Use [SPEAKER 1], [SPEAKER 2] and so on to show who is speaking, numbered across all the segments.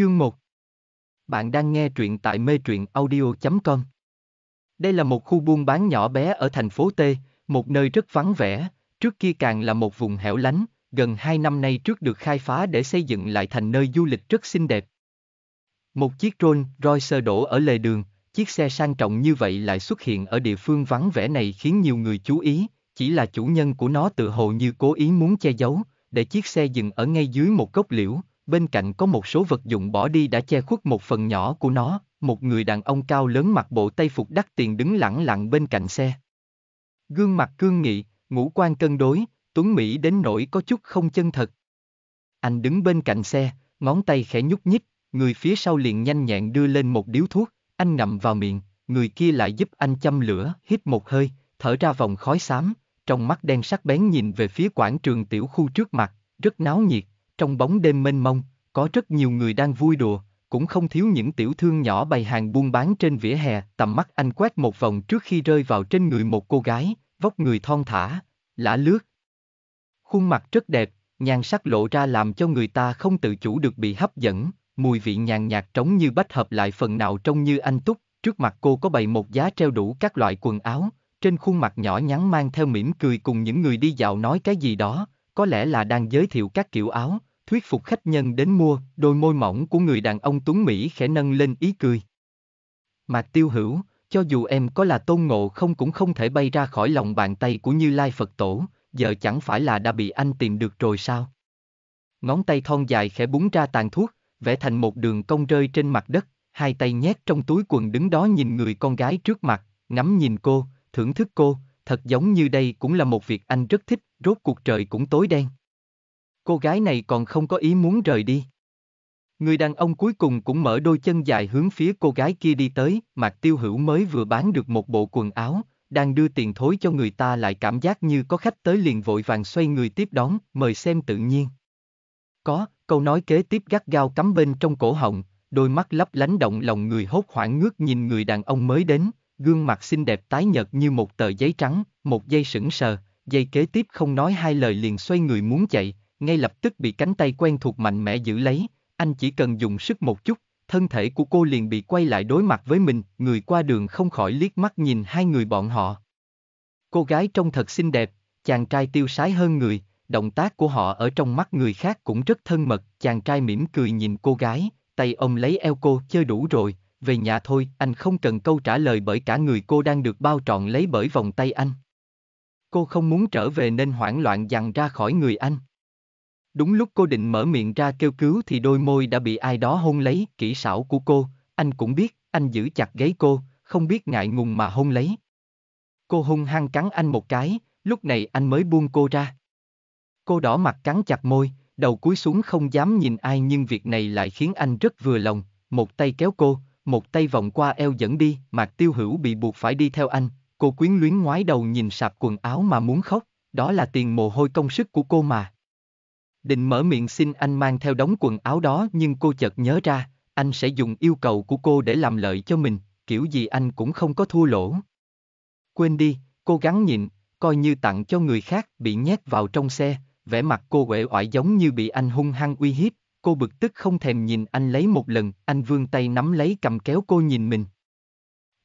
[SPEAKER 1] Chương 1 Bạn đang nghe truyện tại mê truyện audio.com Đây là một khu buôn bán nhỏ bé ở thành phố T, một nơi rất vắng vẻ, trước kia càng là một vùng hẻo lánh, gần 2 năm nay trước được khai phá để xây dựng lại thành nơi du lịch rất xinh đẹp. Một chiếc Rolls Royce đổ ở lề đường, chiếc xe sang trọng như vậy lại xuất hiện ở địa phương vắng vẻ này khiến nhiều người chú ý, chỉ là chủ nhân của nó tự hồ như cố ý muốn che giấu, để chiếc xe dừng ở ngay dưới một gốc liễu, bên cạnh có một số vật dụng bỏ đi đã che khuất một phần nhỏ của nó, một người đàn ông cao lớn mặc bộ tây phục đắt tiền đứng lặng lặng bên cạnh xe. Gương mặt cương nghị, ngũ quan cân đối, Tuấn Mỹ đến nỗi có chút không chân thật. Anh đứng bên cạnh xe, ngón tay khẽ nhúc nhích, người phía sau liền nhanh nhẹn đưa lên một điếu thuốc, anh ngậm vào miệng, người kia lại giúp anh châm lửa, hít một hơi, thở ra vòng khói xám, trong mắt đen sắc bén nhìn về phía quảng trường tiểu khu trước mặt, rất náo nhiệt, trong bóng đêm mênh mông, có rất nhiều người đang vui đùa, cũng không thiếu những tiểu thương nhỏ bày hàng buôn bán trên vỉa hè, tầm mắt anh quét một vòng trước khi rơi vào trên người một cô gái, vóc người thon thả, lả lướt. Khuôn mặt rất đẹp, nhan sắc lộ ra làm cho người ta không tự chủ được bị hấp dẫn, mùi vị nhàn nhạt trống như bách hợp lại phần nào trông như anh túc, trước mặt cô có bày một giá treo đủ các loại quần áo, trên khuôn mặt nhỏ nhắn mang theo mỉm cười cùng những người đi dạo nói cái gì đó, có lẽ là đang giới thiệu các kiểu áo, thuyết phục khách nhân đến mua, đôi môi mỏng của người đàn ông Tuấn Mỹ khẽ nâng lên ý cười. Mạc Tiêu Hữu, cho dù em có là tôn ngộ không cũng không thể bay ra khỏi lòng bàn tay của Như Lai Phật Tổ, giờ chẳng phải là đã bị anh tìm được rồi sao? Ngón tay thon dài khẽ búng ra tàn thuốc, vẽ thành một đường cong rơi trên mặt đất, hai tay nhét trong túi quần đứng đó nhìn người con gái trước mặt, ngắm nhìn cô, thưởng thức cô, thật giống như đây cũng là một việc anh rất thích, rốt cuộc trời cũng tối đen. Cô gái này còn không có ý muốn rời đi. Người đàn ông cuối cùng cũng mở đôi chân dài hướng phía cô gái kia đi tới, mặt Tiêu Hữu mới vừa bán được một bộ quần áo, đang đưa tiền thối cho người ta lại cảm giác như có khách tới liền vội vàng xoay người tiếp đón, mời xem tự nhiên. Có, câu nói kế tiếp gắt gao cắm bên trong cổ họng, đôi mắt lấp lánh động lòng người hốt hoảng ngước nhìn người đàn ông mới đến, gương mặt xinh đẹp tái nhợt như một tờ giấy trắng, một giây sững sờ, giây kế tiếp không nói hai lời liền xoay người muốn chạy, ngay lập tức bị cánh tay quen thuộc mạnh mẽ giữ lấy, anh chỉ cần dùng sức một chút, thân thể của cô liền bị quay lại đối mặt với mình, người qua đường không khỏi liếc mắt nhìn hai người bọn họ. Cô gái trông thật xinh đẹp, chàng trai tiêu sái hơn người, động tác của họ ở trong mắt người khác cũng rất thân mật, chàng trai mỉm cười nhìn cô gái, tay ông lấy eo cô chơi đủ rồi, về nhà thôi, anh không cần câu trả lời bởi cả người cô đang được bao trọn lấy bởi vòng tay anh. Cô không muốn trở về nên hoảng loạn dằn ra khỏi người anh. Đúng lúc cô định mở miệng ra kêu cứu thì đôi môi đã bị ai đó hôn lấy, kỹ xảo của cô, anh cũng biết, anh giữ chặt gáy cô, không biết ngại ngùng mà hôn lấy. Cô hung hăng cắn anh một cái, lúc này anh mới buông cô ra. Cô đỏ mặt cắn chặt môi, đầu cúi xuống không dám nhìn ai nhưng việc này lại khiến anh rất vừa lòng, một tay kéo cô, một tay vòng qua eo dẫn đi, Mạc Tiêu Hữu bị buộc phải đi theo anh, cô quyến luyến ngoái đầu nhìn sạp quần áo mà muốn khóc, đó là tiền mồ hôi công sức của cô mà. Định mở miệng xin anh mang theo đống quần áo đó nhưng cô chợt nhớ ra, anh sẽ dùng yêu cầu của cô để làm lợi cho mình, kiểu gì anh cũng không có thua lỗ. Quên đi, cô gắng nhịn, coi như tặng cho người khác bị nhét vào trong xe, vẻ mặt cô uể oải giống như bị anh hung hăng uy hiếp, cô bực tức không thèm nhìn anh lấy một lần, anh vươn tay nắm lấy cầm kéo cô nhìn mình.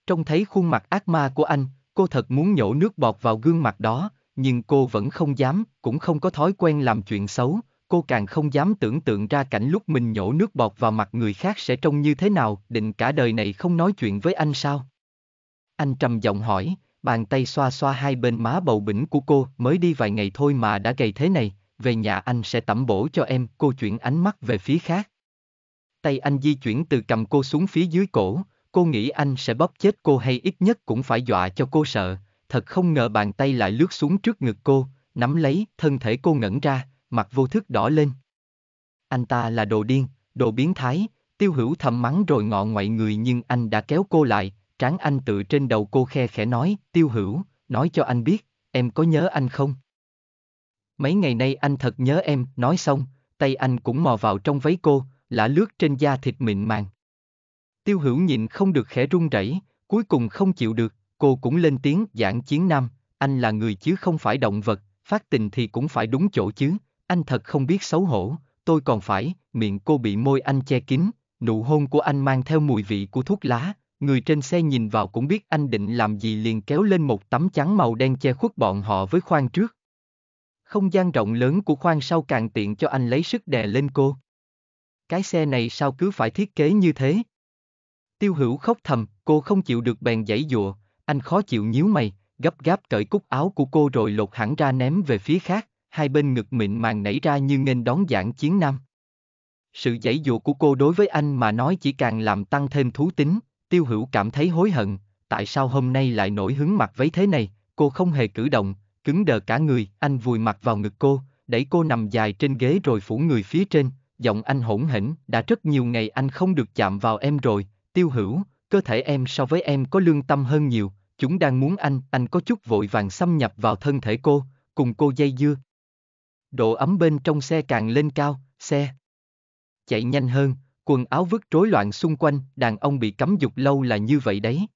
[SPEAKER 1] Trông thấy khuôn mặt ác ma của anh, cô thật muốn nhổ nước bọt vào gương mặt đó, nhưng cô vẫn không dám, cũng không có thói quen làm chuyện xấu, cô càng không dám tưởng tượng ra cảnh lúc mình nhổ nước bọt vào mặt người khác sẽ trông như thế nào, định cả đời này không nói chuyện với anh sao? Anh trầm giọng hỏi, bàn tay xoa xoa hai bên má bầu bỉnh của cô, mới đi vài ngày thôi mà đã gầy thế này, về nhà anh sẽ tẩm bổ cho em, cô chuyển ánh mắt về phía khác. Tay anh di chuyển từ cầm cô xuống phía dưới cổ, cô nghĩ anh sẽ bóp chết cô hay ít nhất cũng phải dọa cho cô sợ, thật không ngờ bàn tay lại lướt xuống trước ngực cô, nắm lấy, thân thể cô ngẩn ra, mặt vô thức đỏ lên. Anh ta là đồ điên, đồ biến thái, tiêu hữu thầm mắng rồi ngọ ngoại người nhưng anh đã kéo cô lại, trán anh tự trên đầu cô khe khẽ nói, tiêu hữu, nói cho anh biết, em có nhớ anh không? Mấy ngày nay anh thật nhớ em, nói xong, tay anh cũng mò vào trong váy cô, lả lướt trên da thịt mịn màng. Tiêu hữu nhìn không được khẽ run rẩy, cuối cùng không chịu được, Cô cũng lên tiếng giảng chiến nam, anh là người chứ không phải động vật, phát tình thì cũng phải đúng chỗ chứ, anh thật không biết xấu hổ, tôi còn phải, miệng cô bị môi anh che kín, nụ hôn của anh mang theo mùi vị của thuốc lá, người trên xe nhìn vào cũng biết anh định làm gì liền kéo lên một tấm chắn màu đen che khuất bọn họ với khoang trước. Không gian rộng lớn của khoang sau càng tiện cho anh lấy sức đè lên cô. Cái xe này sao cứ phải thiết kế như thế? Tiêu hữu khóc thầm, cô không chịu được bèn giãy dụa, anh khó chịu nhíu mày, gấp gáp cởi cúc áo của cô rồi lột hẳn ra ném về phía khác, hai bên ngực mịn màng nảy ra như nghênh đón giảng chiến nam. Sự giãy dụa của cô đối với anh mà nói chỉ càng làm tăng thêm thú tính, tiêu hữu cảm thấy hối hận, tại sao hôm nay lại nổi hứng mặc váy thế này, cô không hề cử động, cứng đờ cả người, anh vùi mặt vào ngực cô, đẩy cô nằm dài trên ghế rồi phủ người phía trên, giọng anh hỗn hỉnh, đã rất nhiều ngày anh không được chạm vào em rồi, tiêu hữu, cơ thể em so với em có lương tâm hơn nhiều, chúng đang muốn anh, anh có chút vội vàng xâm nhập vào thân thể cô, cùng cô dây dưa. Độ ấm bên trong xe càng lên cao, xe chạy nhanh hơn, quần áo vứt rối loạn xung quanh, đàn ông bị cấm dục lâu là như vậy đấy.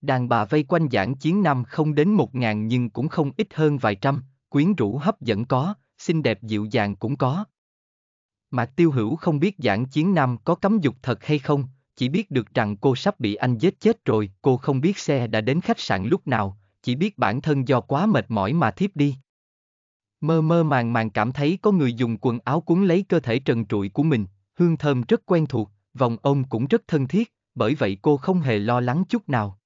[SPEAKER 1] Đàn bà vây quanh giảng chiến năm không đến một ngàn nhưng cũng không ít hơn vài trăm, quyến rũ hấp dẫn có, xinh đẹp dịu dàng cũng có. Mạc Tiêu Hữu không biết giảng chiến năm có cấm dục thật hay không, chỉ biết được rằng cô sắp bị anh giết chết rồi, cô không biết xe đã đến khách sạn lúc nào, chỉ biết bản thân do quá mệt mỏi mà thiếp đi. Mơ mơ màng màng cảm thấy có người dùng quần áo cuốn lấy cơ thể trần trụi của mình, hương thơm rất quen thuộc, vòng ôm cũng rất thân thiết, bởi vậy cô không hề lo lắng chút nào.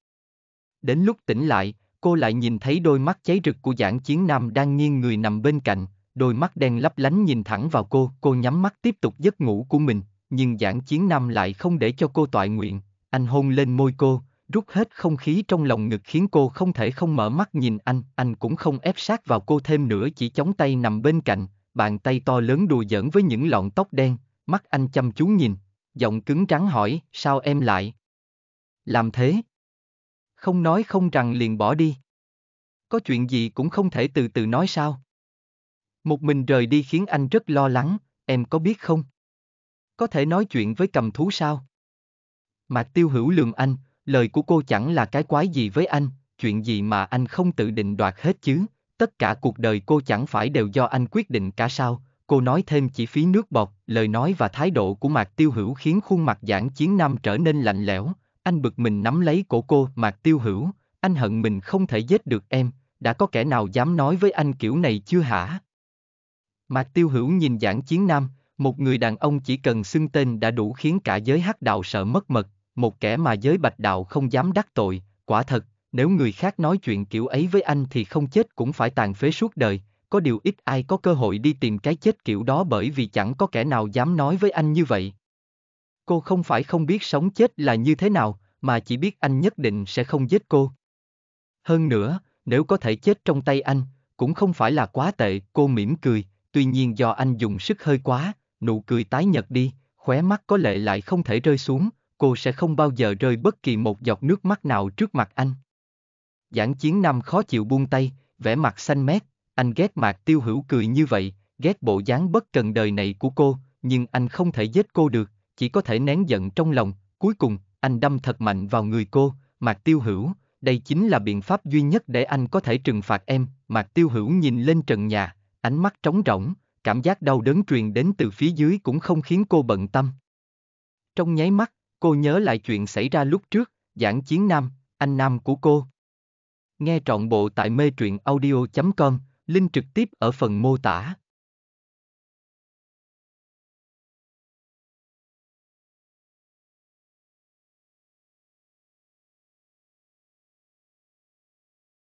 [SPEAKER 1] Đến lúc tỉnh lại, cô lại nhìn thấy đôi mắt cháy rực của giảng chiến nam đang nghiêng người nằm bên cạnh, đôi mắt đen lấp lánh nhìn thẳng vào cô, cô nhắm mắt tiếp tục giấc ngủ của mình, nhưng giảng chiến nam lại không để cho cô tọa nguyện, anh hôn lên môi cô, rút hết không khí trong lòng ngực khiến cô không thể không mở mắt nhìn anh, anh cũng không ép sát vào cô thêm nữa chỉ chống tay nằm bên cạnh, bàn tay to lớn đùa giỡn với những lọn tóc đen, mắt anh chăm chú nhìn, giọng cứng rắn hỏi, sao em lại? Làm thế? Không nói không rằng liền bỏ đi. Có chuyện gì cũng không thể từ từ nói sao? Một mình rời đi khiến anh rất lo lắng, em có biết không? có thể nói chuyện với cầm thú sao? Mạc Tiêu Hữu lường anh, lời của cô chẳng là cái quái gì với anh, chuyện gì mà anh không tự định đoạt hết chứ, tất cả cuộc đời cô chẳng phải đều do anh quyết định cả sao, cô nói thêm chỉ phí nước bọt, lời nói và thái độ của Mạc Tiêu Hữu khiến khuôn mặt giảng chiến nam trở nên lạnh lẽo, anh bực mình nắm lấy cổ cô, Mạc Tiêu Hữu, anh hận mình không thể giết được em, đã có kẻ nào dám nói với anh kiểu này chưa hả? Mạc Tiêu Hữu nhìn giảng chiến nam, một người đàn ông chỉ cần xưng tên đã đủ khiến cả giới hắc đạo sợ mất mật, một kẻ mà giới bạch đạo không dám đắc tội, quả thật, nếu người khác nói chuyện kiểu ấy với anh thì không chết cũng phải tàn phế suốt đời, có điều ít ai có cơ hội đi tìm cái chết kiểu đó bởi vì chẳng có kẻ nào dám nói với anh như vậy. Cô không phải không biết sống chết là như thế nào, mà chỉ biết anh nhất định sẽ không giết cô. Hơn nữa, nếu có thể chết trong tay anh, cũng không phải là quá tệ, cô mỉm cười, tuy nhiên do anh dùng sức hơi quá, nụ cười tái nhật đi, khóe mắt có lệ lại không thể rơi xuống, cô sẽ không bao giờ rơi bất kỳ một giọt nước mắt nào trước mặt anh. Giảng chiến năm khó chịu buông tay, vẻ mặt xanh mét, anh ghét mạc tiêu hữu cười như vậy, ghét bộ dáng bất cần đời này của cô, nhưng anh không thể giết cô được, chỉ có thể nén giận trong lòng, cuối cùng, anh đâm thật mạnh vào người cô, mạc tiêu hữu, đây chính là biện pháp duy nhất để anh có thể trừng phạt em, mạc tiêu hữu nhìn lên trần nhà, ánh mắt trống rỗng, cảm giác đau đớn truyền đến từ phía dưới cũng không khiến cô bận tâm. Trong nháy mắt, cô nhớ lại chuyện xảy ra lúc trước, giảng chiến nam, anh nam của cô. Nghe trọn bộ tại mê truyện audio.com, link trực tiếp ở phần mô tả.